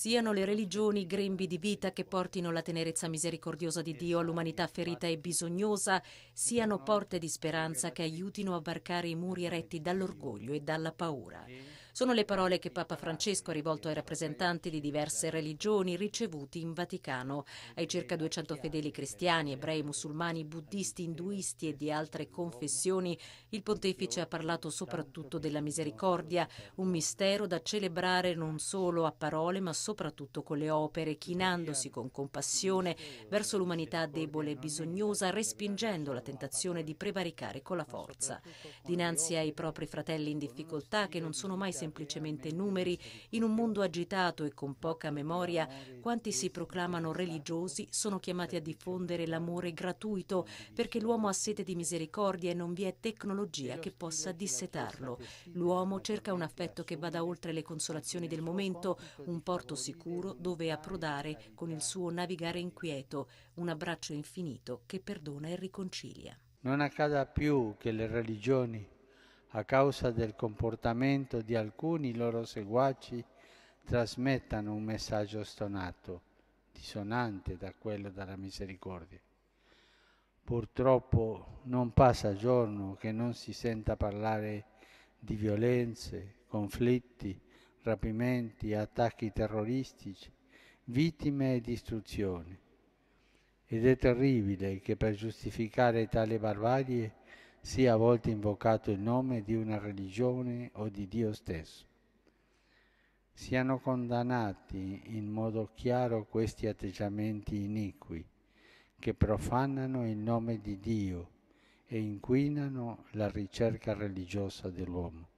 siano le religioni grembi di vita che portino la tenerezza misericordiosa di Dio all'umanità ferita e bisognosa, siano porte di speranza che aiutino a varcare i muri eretti dall'orgoglio e dalla paura. Sono le parole che Papa Francesco ha rivolto ai rappresentanti di diverse religioni ricevuti in Vaticano. Ai circa 200 fedeli cristiani, ebrei, musulmani, buddisti, induisti e di altre confessioni, il pontefice ha parlato soprattutto della misericordia, un mistero da celebrare non solo a parole ma soprattutto con le opere, chinandosi con compassione verso l'umanità debole e bisognosa, respingendo la tentazione di prevaricare con la forza. Dinanzi ai propri fratelli in difficoltà che non sono mai sembrati semplicemente numeri, in un mondo agitato e con poca memoria, quanti si proclamano religiosi sono chiamati a diffondere l'amore gratuito perché l'uomo ha sete di misericordia e non vi è tecnologia che possa dissetarlo. L'uomo cerca un affetto che vada oltre le consolazioni del momento, un porto sicuro dove approdare con il suo navigare inquieto, un abbraccio infinito che perdona e riconcilia. Non accada più che le religioni a causa del comportamento di alcuni loro seguaci, trasmettano un messaggio stonato, dissonante da quello della misericordia. Purtroppo non passa giorno che non si senta parlare di violenze, conflitti, rapimenti, attacchi terroristici, vittime e distruzioni. Ed è terribile che per giustificare tale barbarie sia a volte invocato il nome di una religione o di Dio stesso. Siano condannati in modo chiaro questi atteggiamenti iniqui che profanano il nome di Dio e inquinano la ricerca religiosa dell'uomo.